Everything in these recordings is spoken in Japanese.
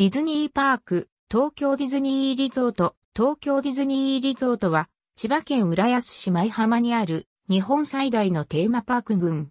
ディズニーパーク、東京ディズニーリゾート、東京ディズニーリゾートは、千葉県浦安市舞浜にある、日本最大のテーマパーク群。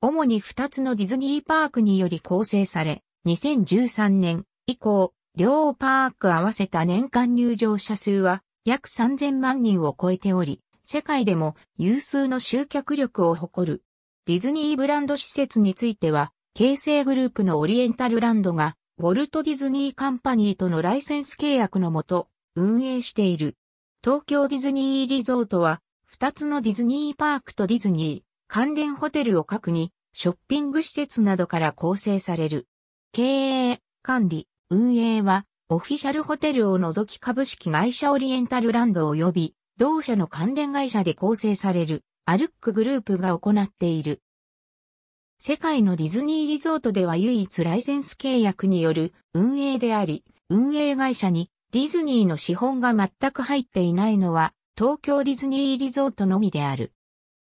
主に2つのディズニーパークにより構成され、2013年以降、両パーク合わせた年間入場者数は約3000万人を超えており、世界でも有数の集客力を誇る。ディズニーブランド施設については、京成グループのオリエンタルランドがウォルト・ディズニー・カンパニーとのライセンス契約のもと、運営している。東京ディズニーリゾートは、2つのディズニーパークとディズニー、関連ホテルを各に、ショッピング施設などから構成される。経営、管理、運営は、オフィシャルホテルを除き株式会社オリエンタルランド及び、同社の関連会社で構成される、アルックグループが行っている。世界のディズニーリゾートでは唯一ライセンス契約による運営であり、運営会社にディズニーの資本が全く入っていないのは東京ディズニーリゾートのみである。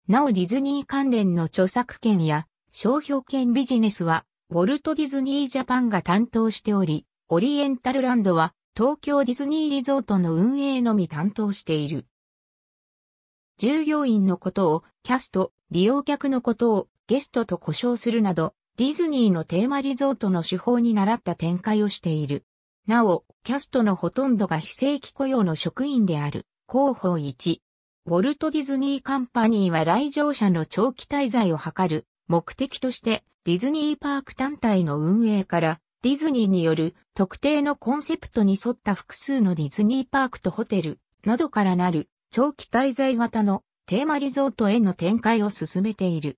なおディズニー関連の著作権や商標権ビジネスはウォルト・ディズニー・ジャパンが担当しており、オリエンタルランドは東京ディズニーリゾートの運営のみ担当している。従業員のことをキャスト、利用客のことをゲストと故障するなど、ディズニーのテーマリゾートの手法に習った展開をしている。なお、キャストのほとんどが非正規雇用の職員である、広報1。ウォルト・ディズニー・カンパニーは来場者の長期滞在を図る目的として、ディズニーパーク単体の運営から、ディズニーによる特定のコンセプトに沿った複数のディズニーパークとホテルなどからなる長期滞在型のテーマリゾートへの展開を進めている。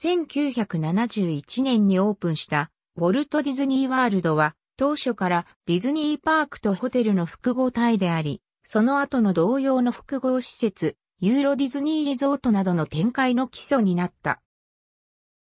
1971年にオープンしたウォルト・ディズニー・ワールドは当初からディズニーパークとホテルの複合体であり、その後の同様の複合施設、ユーロディズニーリゾートなどの展開の基礎になった。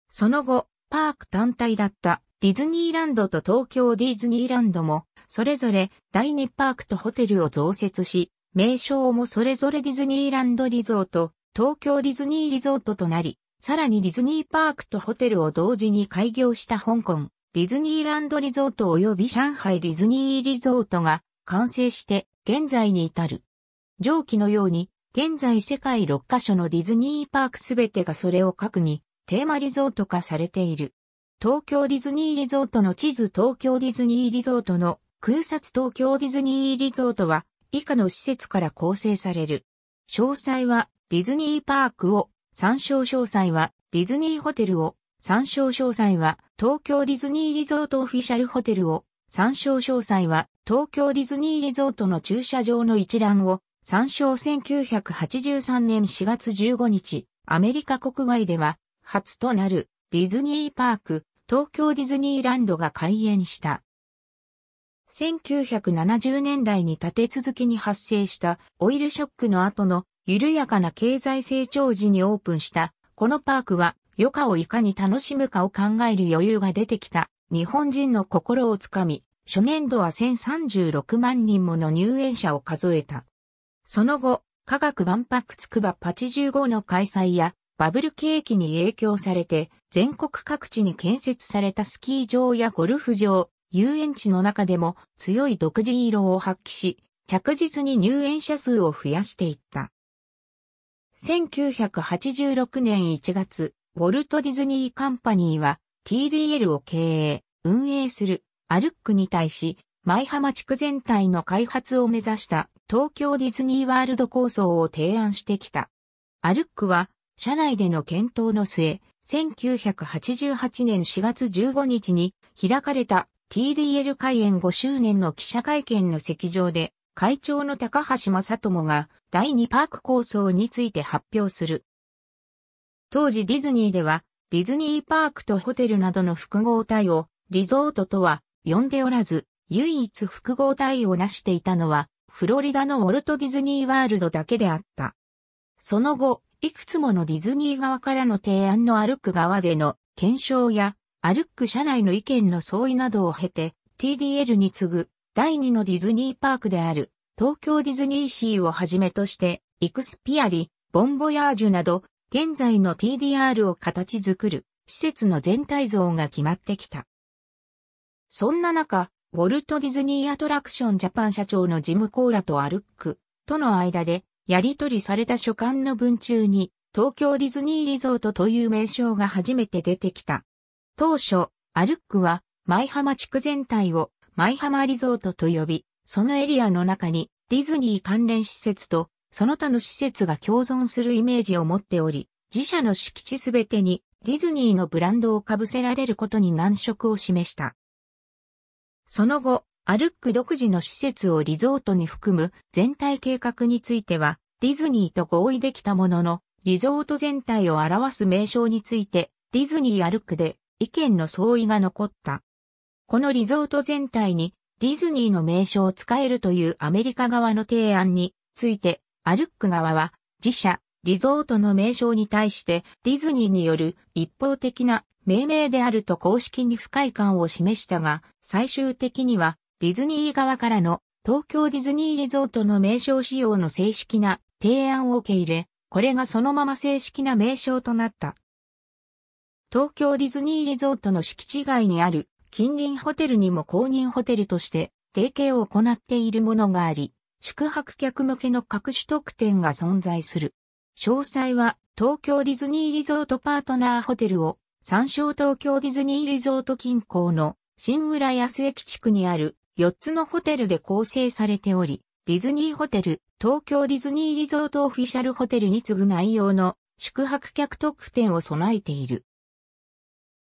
その後、パーク単体だったディズニーランドと東京ディズニーランドも、それぞれ第2パークとホテルを増設し、名称もそれぞれディズニーランドリゾート、東京ディズニーリゾートとなり、さらにディズニーパークとホテルを同時に開業した香港、ディズニーランドリゾート及び上海ディズニーリゾートが完成して現在に至る。上記のように、現在世界6カ所のディズニーパークすべてがそれを核にテーマリゾート化されている。東京ディズニーリゾートの地図東京ディズニーリゾートの空撮東京ディズニーリゾートは以下の施設から構成される。詳細はディズニーパークを参照詳細は、ディズニーホテルを、参照詳細は、東京ディズニーリゾートオフィシャルホテルを、参照詳細は、東京ディズニーリゾートの駐車場の一覧を、参照1983年4月15日、アメリカ国外では、初となる、ディズニーパーク、東京ディズニーランドが開園した。1970年代に立て続けに発生したオイルショックの後の緩やかな経済成長時にオープンした、このパークは余暇をいかに楽しむかを考える余裕が出てきた日本人の心をつかみ、初年度は1036万人もの入園者を数えた。その後、科学万博つくば85の開催やバブル景気に影響されて全国各地に建設されたスキー場やゴルフ場、遊園地の中でも強い独自色を発揮し、着実に入園者数を増やしていった。1986年1月、ウォルト・ディズニー・カンパニーは TDL を経営、運営するアルックに対し、舞浜地区全体の開発を目指した東京ディズニーワールド構想を提案してきた。アルックは、社内での検討の末、1988年4月15日に開かれた TDL 開園5周年の記者会見の席上で会長の高橋正智が第2パーク構想について発表する。当時ディズニーでは、ディズニーパークとホテルなどの複合体をリゾートとは呼んでおらず、唯一複合体を成していたのは、フロリダのウォルト・ディズニー・ワールドだけであった。その後、いくつものディズニー側からの提案の歩く側での検証や、歩く社内の意見の相違などを経て、TDL に次ぐ第2のディズニーパークである、東京ディズニーシーをはじめとして、イクスピアリ、ボンボヤージュなど、現在の TDR を形作る、施設の全体像が決まってきた。そんな中、ウォルト・ディズニー・アトラクション・ジャパン社長のジム・コーラとアルックとの間で、やり取りされた書簡の文中に、東京ディズニーリゾートという名称が初めて出てきた。当初、アルックは、舞浜地区全体を舞浜リゾートと呼び、そのエリアの中にディズニー関連施設とその他の施設が共存するイメージを持っており、自社の敷地すべてにディズニーのブランドを被せられることに難色を示した。その後、アルック独自の施設をリゾートに含む全体計画については、ディズニーと合意できたものの、リゾート全体を表す名称について、ディズニーアルックで意見の相違が残った。このリゾート全体にディズニーの名称を使えるというアメリカ側の提案について、アルック側は自社リゾートの名称に対してディズニーによる一方的な命名であると公式に不快感を示したが、最終的にはディズニー側からの東京ディズニーリゾートの名称使用の正式な提案を受け入れ、これがそのまま正式な名称となった。東京ディズニーリゾートの敷地外にある近隣ホテルにも公認ホテルとして提携を行っているものがあり、宿泊客向けの各種特典が存在する。詳細は東京ディズニーリゾートパートナーホテルを参照東京ディズニーリゾート近郊の新浦安駅地区にある4つのホテルで構成されており、ディズニーホテル、東京ディズニーリゾートオフィシャルホテルに次ぐ内容の宿泊客特典を備えている。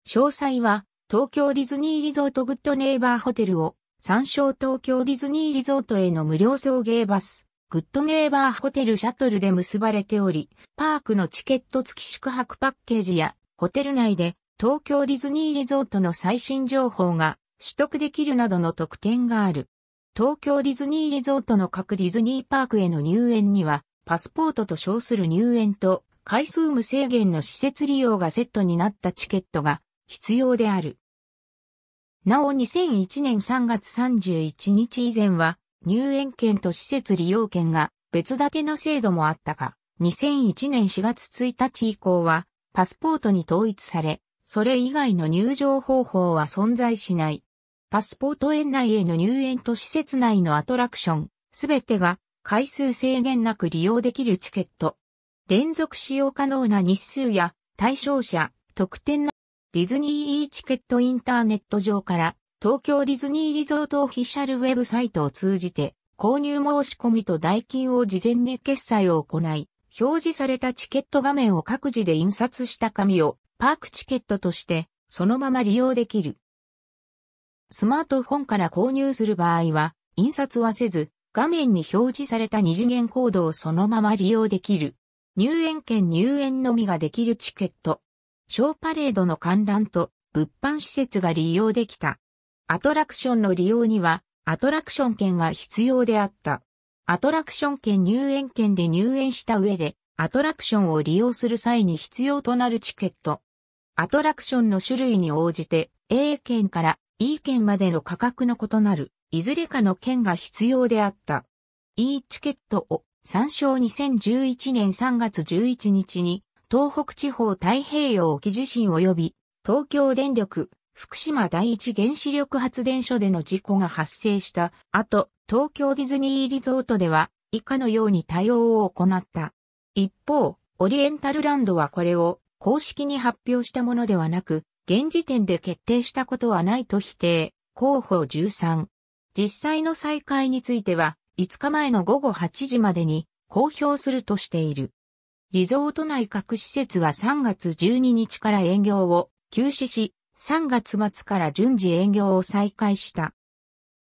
詳細は東京ディズニーリゾートグッドネイバーホテルを、参照東京ディズニーリゾートへの無料送迎バス、グッドネイバーホテルシャトルで結ばれており、パークのチケット付き宿泊パッケージや、ホテル内で東京ディズニーリゾートの最新情報が取得できるなどの特典がある。東京ディズニーリゾートの各ディズニーパークへの入園には、パスポートと称する入園と、回数無制限の施設利用がセットになったチケットが必要である。なお2001年3月31日以前は入園券と施設利用券が別立ての制度もあったが、2001年4月1日以降はパスポートに統一され、それ以外の入場方法は存在しない。パスポート園内への入園と施設内のアトラクション、すべてが回数制限なく利用できるチケット。連続使用可能な日数や対象者、特典なディズニー e チケットインターネット上から東京ディズニーリゾートオフィシャルウェブサイトを通じて購入申し込みと代金を事前に決済を行い、表示されたチケット画面を各自で印刷した紙をパークチケットとしてそのまま利用できる。スマートフォンから購入する場合は印刷はせず画面に表示された二次元コードをそのまま利用できる。入園券入園のみができるチケット。ショーパレードの観覧と物販施設が利用できた。アトラクションの利用にはアトラクション券が必要であった。アトラクション券入園券で入園した上でアトラクションを利用する際に必要となるチケット。アトラクションの種類に応じて A 券から E 券までの価格の異なるいずれかの券が必要であった。E チケットを参照2011年3月11日に東北地方太平洋沖地震及び、東京電力、福島第一原子力発電所での事故が発生した後、東京ディズニーリゾートでは、以下のように対応を行った。一方、オリエンタルランドはこれを公式に発表したものではなく、現時点で決定したことはないと否定、候補13。実際の再開については、5日前の午後8時までに公表するとしている。リゾート内各施設は3月12日から営業を休止し、3月末から順次営業を再開した。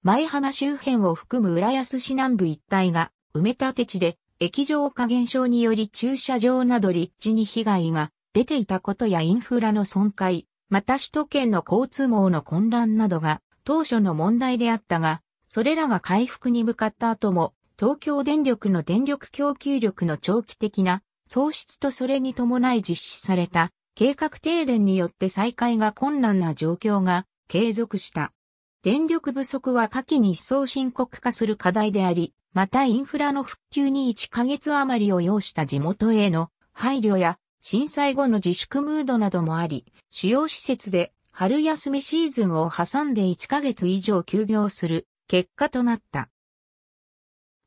舞浜周辺を含む浦安市南部一帯が埋め立て地で、液状化現象により駐車場など立地に被害が出ていたことやインフラの損壊、また首都圏の交通網の混乱などが当初の問題であったが、それらが回復に向かった後も、東京電力の電力供給力の長期的な喪失とそれに伴い実施された計画停電によって再開が困難な状況が継続した。電力不足は下記に一層深刻化する課題であり、またインフラの復旧に1ヶ月余りを要した地元への配慮や震災後の自粛ムードなどもあり、主要施設で春休みシーズンを挟んで1ヶ月以上休業する結果となった。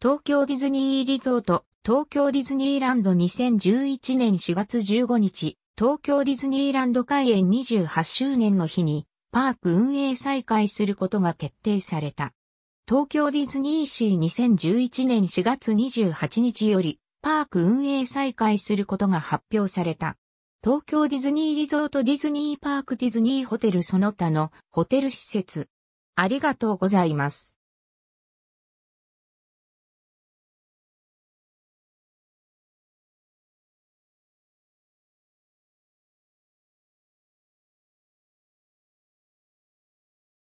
東京ディズニーリゾート東京ディズニーランド2011年4月15日、東京ディズニーランド開園28周年の日に、パーク運営再開することが決定された。東京ディズニーシー2011年4月28日より、パーク運営再開することが発表された。東京ディズニーリゾートディズニーパークディズニーホテルその他のホテル施設。ありがとうございます。